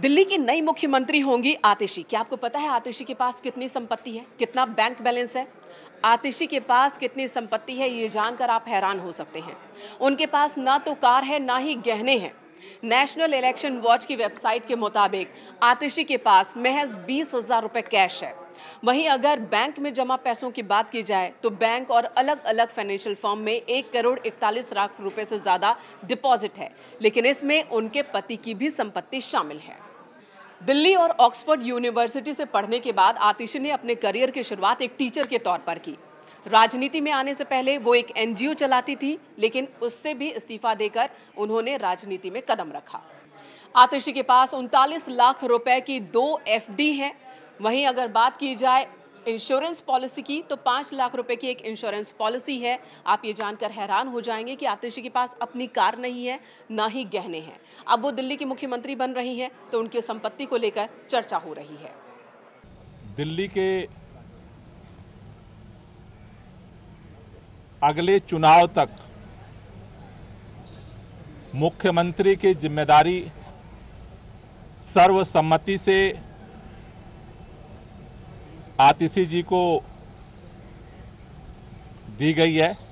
दिल्ली की नई मुख्यमंत्री होंगी आतिशी क्या आपको पता है आतिशी के पास कितनी संपत्ति है कितना बैंक बैलेंस है आतिशी के पास कितनी संपत्ति है ये जानकर आप हैरान हो सकते हैं उनके पास ना तो कार है ना ही गहने हैं नेशनल इलेक्शन वॉच की वेबसाइट के मुताबिक आतिशी के पास महज बीस हज़ार रुपए कैश है वहीं अगर बैंक में जमा पैसों की बात की जाए तो बैंक और अलग अलग फाइनेंशियल फॉर्म में एक करोड़ इकतालीस लाख रुपए से ज़्यादा डिपॉजिट है लेकिन इसमें उनके पति की भी संपत्ति शामिल है दिल्ली और ऑक्सफोर्ड यूनिवर्सिटी से पढ़ने के बाद आतिशी ने अपने करियर की शुरुआत एक टीचर के तौर पर की राजनीति में आने से पहले वो एक एनजीओ चलाती थी लेकिन उससे भी इस्तीफा देकर उन्होंने राजनीति में कदम रखा आतिशी के पास उनतालीस लाख रुपए की दो एफडी हैं वहीं अगर बात की जाए इंश्योरेंस पॉलिसी की तो पाँच लाख रुपए की एक इंश्योरेंस पॉलिसी है आप ये जानकर हैरान हो जाएंगे कि आतिशी के पास अपनी कार नहीं है ना ही गहने हैं अब वो दिल्ली की मुख्यमंत्री बन रही हैं तो उनकी संपत्ति को लेकर चर्चा हो रही है दिल्ली के अगले चुनाव तक मुख्यमंत्री की जिम्मेदारी सर्वसम्मति से आतिशी जी को दी गई है